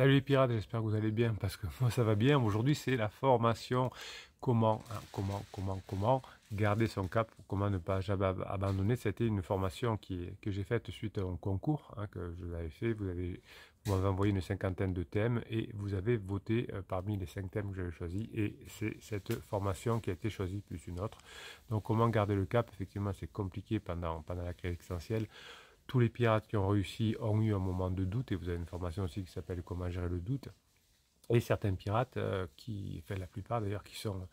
Salut les pirates, j'espère que vous allez bien parce que moi ça va bien. Aujourd'hui c'est la formation comment, hein, comment, comment, comment garder son cap, comment ne pas abandonner. C'était une formation qui, que j'ai faite suite à un concours hein, que je l'avais fait. Vous m'avez envoyé une cinquantaine de thèmes et vous avez voté euh, parmi les cinq thèmes que j'avais choisi et c'est cette formation qui a été choisie plus une autre. Donc comment garder le cap, effectivement c'est compliqué pendant, pendant la crise existentielle tous les pirates qui ont réussi ont eu un moment de doute, et vous avez une formation aussi qui s'appelle Comment gérer le doute. Et certains pirates, euh, qui, fait la plupart d'ailleurs, qui, sont,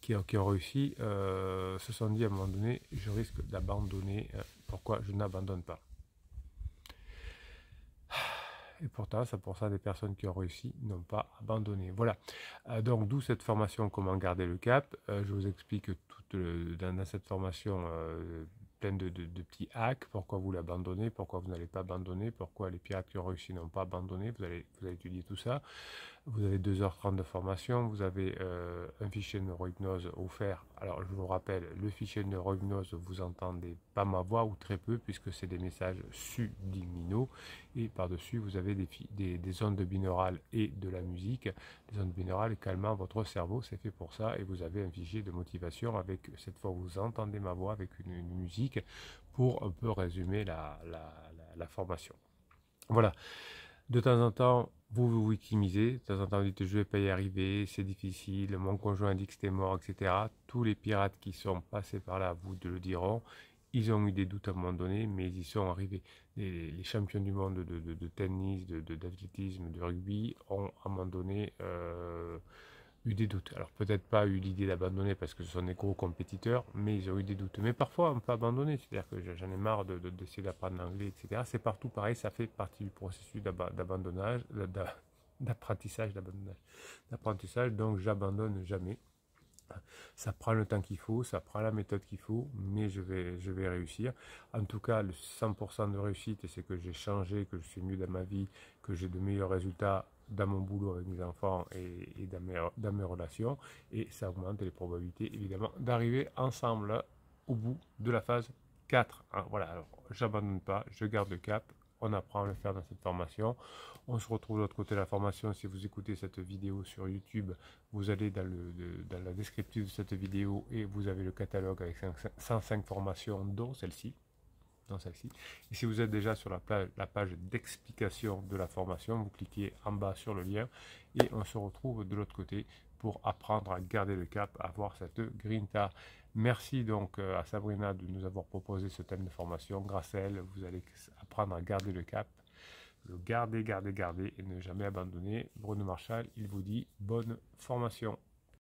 qui, ont réussi, euh, se sont dit à un moment donné, je risque d'abandonner, euh, pourquoi je n'abandonne pas et pourtant, ça pour ça des personnes qui ont réussi n'ont pas abandonné. Voilà. donc, d'où cette formation Comment garder le cap. je vous explique tout dans, cette formation plein de, petits hacks. Pourquoi vous l'abandonnez Pourquoi vous n'allez pas abandonner Pourquoi les pirates qui ont réussi n'ont pas abandonné vous allez, vous étudier tout ça. Vous avez 2h30 de formation. Vous avez euh, un fichier de neurohypnose offert. Alors, je vous rappelle, le fichier de neurohypnose, vous entendez pas ma voix ou très peu, puisque c'est des messages subliminaux. Et par-dessus, vous avez des, des, des, ondes binaurales et de la musique. des ondes binaurales calmant votre cerveau, c'est fait pour ça. Et vous avez un fichier de motivation avec, cette fois, vous entendez ma voix avec une musique pour un peu résumer la, formation. Voilà. De temps en temps, vous vous victimisez. De temps en temps, vous dites je vais pas y arriver, c'est difficile, mon conjoint dit que c'était mort, etc. Tous les pirates qui sont passés par là vous le diront. Ils ont eu des doutes à un moment donné, mais ils y sont arrivés. Les, champions du monde de, de tennis, d'athlétisme, de, rugby ont à un moment donné euh, eu des doutes. Alors peut-être pas eu l'idée d'abandonner parce que ce sont des gros compétiteurs, mais ils ont eu des doutes. Mais parfois on peut abandonner, c'est-à-dire que j'en ai marre de, de, d'essayer d'apprendre l'anglais, etc. C'est partout pareil, ça fait partie du processus d'abandonnage, d'apprentissage, d'apprentissage. Donc j'abandonne jamais. Ça prend le temps qu'il faut, ça prend la méthode qu'il faut, mais je vais, je vais réussir. En tout cas, le 100% de réussite, c'est que j'ai changé, que je suis mieux dans ma vie, que j'ai de meilleurs résultats dans mon boulot avec mes enfants et, dans, mes, relations. Et ça augmente les probabilités, évidemment, d'arriver ensemble au bout de la phase 4. Hein. voilà, alors j'abandonne pas, je garde le cap. On apprend à le faire dans cette formation. On se retrouve de l'autre côté de la formation. Si vous écoutez cette vidéo sur YouTube, vous allez dans, dans la description de cette vidéo et vous avez le catalogue avec 105 formations, dont celle-ci, celle-ci. Et si vous êtes déjà sur la, la page d'explication de la formation, vous cliquez en bas sur le lien et on se retrouve de l'autre côté pour apprendre à garder le cap, à avoir cette grinta. Merci donc euh, à Sabrina de nous avoir proposé ce thème de formation. Grâce à elle, vous allez apprendre à garder le cap, le garder, garder, garder et ne jamais abandonner. Bruno Marchal, il vous dit bonne formation.